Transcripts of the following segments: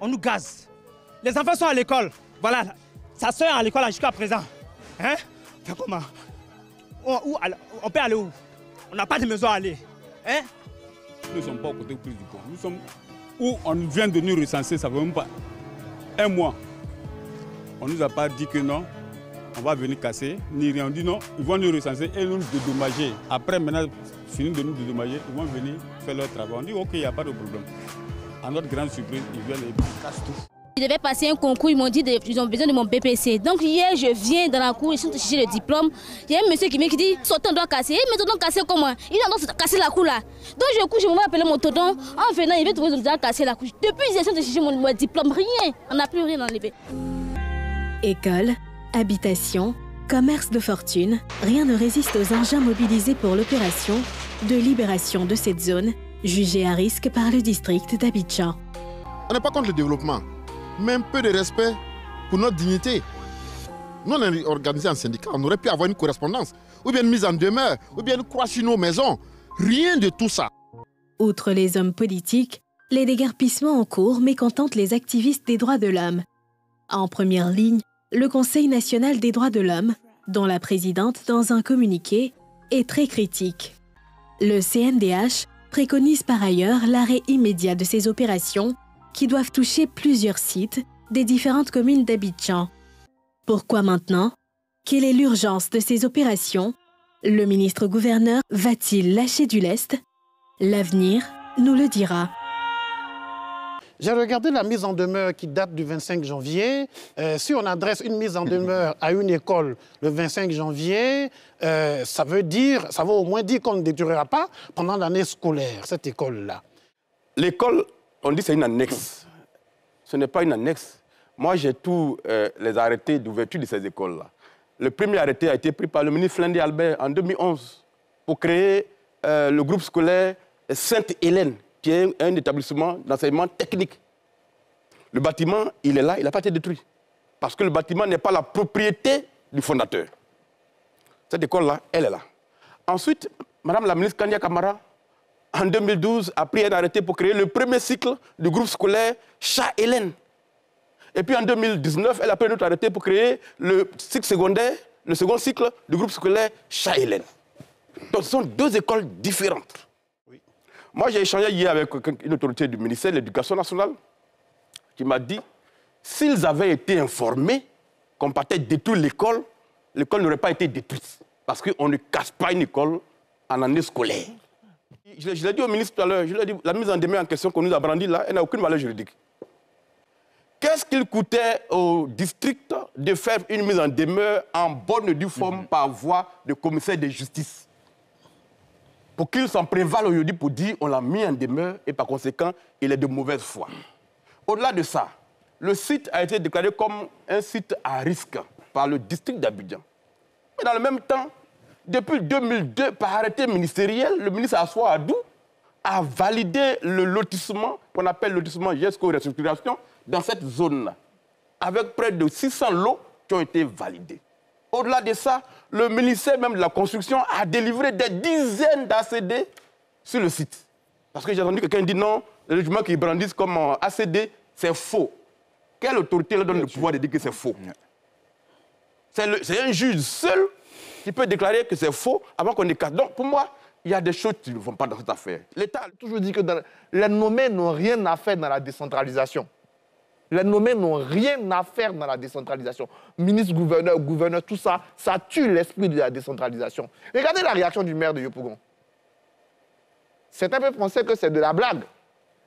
on nous gaze. Les enfants sont à l'école. Voilà, ça soeur à l'école jusqu'à présent. Hein on, peut aller où On n'a pas de maison à aller. Hein Nous ne sommes pas au côté du corps. Nous sommes où on vient de nous recenser, ça ne même pas un mois. On ne nous a pas dit que non, on va venir casser, ni rien. On dit non, ils vont nous recenser et nous dédommager. Après, maintenant, nous de nous dédommager, ils vont venir faire leur travail. On dit ok, il n'y a pas de problème à notre grande surprise, ils viennent et tout. Ils devaient passer un concours, ils m'ont dit qu'ils ont besoin de mon BPC. Donc hier, je viens dans la cour, ils sont chercher le diplôme. Il y a un monsieur qui me dit Son temps doit casser. Et tonton casser comment Il doit casser la cour là. Donc je couche, je vois appeler mon tonton. En venant, il veut trouver son casser la cour. Depuis, ils sont de chercher mon, mon diplôme. Rien. On n'a plus rien enlevé. École, habitation, commerce de fortune, rien ne résiste aux engins mobilisés pour l'opération de libération de cette zone jugé à risque par le district d'Abidjan. On n'est pas contre le développement, mais un peu de respect pour notre dignité. Nous, on est organisé en syndicat, on aurait pu avoir une correspondance, ou bien une mise en demeure, ou bien une croix sur nos maisons. Rien de tout ça. Outre les hommes politiques, les dégarpissements en cours mécontentent les activistes des droits de l'homme. En première ligne, le Conseil national des droits de l'homme, dont la présidente, dans un communiqué, est très critique. Le CNDH préconise par ailleurs l'arrêt immédiat de ces opérations qui doivent toucher plusieurs sites des différentes communes d'Abidjan. Pourquoi maintenant Quelle est l'urgence de ces opérations Le ministre-gouverneur va-t-il lâcher du lest L'avenir nous le dira. J'ai regardé la mise en demeure qui date du 25 janvier. Euh, si on adresse une mise en demeure à une école le 25 janvier, euh, ça veut dire, ça veut au moins dire qu'on ne détruira pas pendant l'année scolaire cette école-là. L'école, on dit c'est une annexe. Ce n'est pas une annexe. Moi, j'ai tous euh, les arrêtés d'ouverture de ces écoles-là. Le premier arrêté a été pris par le ministre Flandre Albert en 2011 pour créer le groupe scolaire Sainte-Hélène qui est un établissement d'enseignement technique. Le bâtiment, il est là, il n'a pas été détruit. Parce que le bâtiment n'est pas la propriété du fondateur. Cette école-là, elle est là. Ensuite, Madame la ministre Kandia Kamara, en 2012, a pris un arrêté pour créer le premier cycle du groupe scolaire Chat-Hélène. Et puis en 2019, elle a pris un autre arrêté pour créer le cycle secondaire, le second cycle du groupe scolaire Chat-Hélène. Donc ce sont deux écoles différentes. Moi, j'ai échangé hier avec une autorité du ministère de l'Éducation nationale qui m'a dit s'ils avaient été informés qu'on partait détruire l'école, l'école n'aurait pas été détruite. Parce qu'on ne casse pas une école en année scolaire. Je, l'ai dit au ministre tout à l'heure, la mise en demeure en question qu'on nous a brandie là, elle n'a aucune valeur juridique. Qu'est-ce qu'il coûtait au district de faire une mise en demeure en bonne du due forme mm-hmm. par voie de commissaire de justice pour qu'il s'en prévale aujourd'hui pour dire on l'a mis en demeure et par conséquent, il est de mauvaise foi. Au-delà de ça, le site a été déclaré comme un site à risque par le district d'Abidjan. Mais dans le même temps, depuis 2002, par arrêté ministériel, le ministre Aswa Adou a validé le lotissement, qu'on appelle le lotissement jusqu'aux restructuration, dans cette zone-là, avec près de 600 lots qui ont été validés. Au-delà de ça, le ministère même de la construction a délivré des dizaines d'ACD sur le site. Parce que j'ai entendu quelqu'un dire non, les jugement qu'ils brandissent comme euh, ACD, c'est faux. Quelle autorité leur donne le pouvoir de dire que c'est faux C'est un juge seul qui peut déclarer que c'est faux avant qu'on écarte. Donc pour moi, il y a des choses qui ne vont pas dans cette affaire. L'État a toujours dit que les nommés n'ont rien à faire dans la décentralisation. Les nommés n'ont rien à faire dans la décentralisation. Ministre, gouverneur, gouverneur, tout ça, ça tue l'esprit de la décentralisation. Regardez la réaction du maire de Yopougon. Certains peuvent penser que c'est de la blague,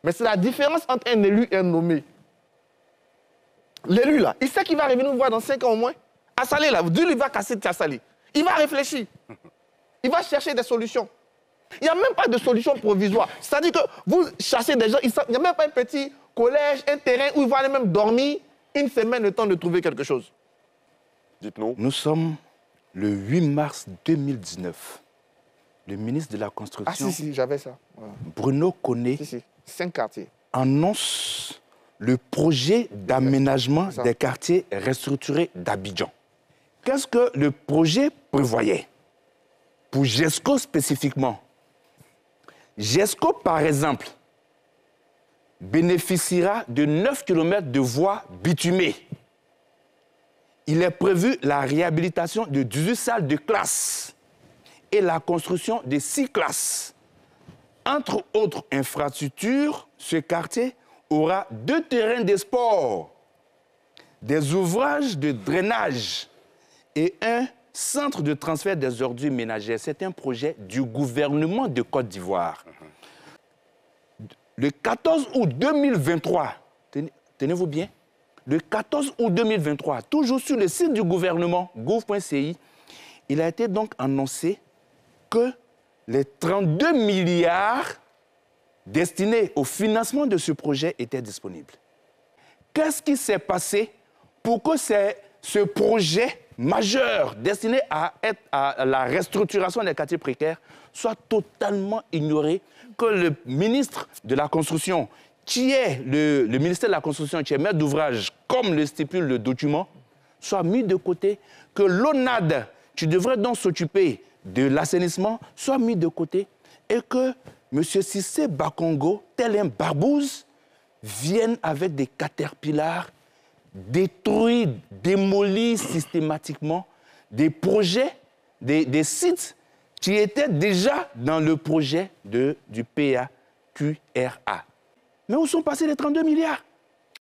mais c'est la différence entre un élu et un nommé. L'élu, là, il sait qu'il va revenir nous voir dans 5 ans au moins. Assalé, là, Dieu lui va casser Il va réfléchir. Il va chercher des solutions. Il n'y a même pas de solution provisoire. C'est-à-dire que vous cherchez des gens, il n'y a même pas un petit collège, un terrain où ils vont aller même dormir une semaine le temps de trouver quelque chose. Dites-nous. Nous sommes le 8 mars 2019. Le ministre de la Construction... Ah si, si, j'avais ça. Bruno Conné... cinq quartiers. ...annonce le projet d'aménagement des quartiers restructurés d'Abidjan. Qu'est-ce que le projet prévoyait Pour GESCO spécifiquement, GESCO, par exemple, bénéficiera de 9 km de voies bitumées. Il est prévu la réhabilitation de 18 salles de classe et la construction de 6 classes. Entre autres infrastructures, ce quartier aura deux terrains de sport, des ouvrages de drainage et un Centre de transfert des ordures ménagères, c'est un projet du gouvernement de Côte d'Ivoire. Le 14 août 2023, tenez-vous bien, le 14 août 2023, toujours sur le site du gouvernement, gouv.ci, il a été donc annoncé que les 32 milliards destinés au financement de ce projet étaient disponibles. Qu'est-ce qui s'est passé pour que ce projet majeur, destiné à, être, à la restructuration des quartiers précaires soit totalement ignoré, que le ministre de la Construction, qui est le, ministère de la Construction, qui est maître d'ouvrage, comme le stipule le document, soit mis de côté, que l'ONAD, qui devrait donc s'occuper de l'assainissement, soit mis de côté, et que M. Sissé Bakongo, tel un barbouze, vienne avec des caterpillars détruit, démolit systématiquement des projets, des, sites qui étaient déjà dans le projet de, du PAQRA. Mais où sont passés les 32 milliards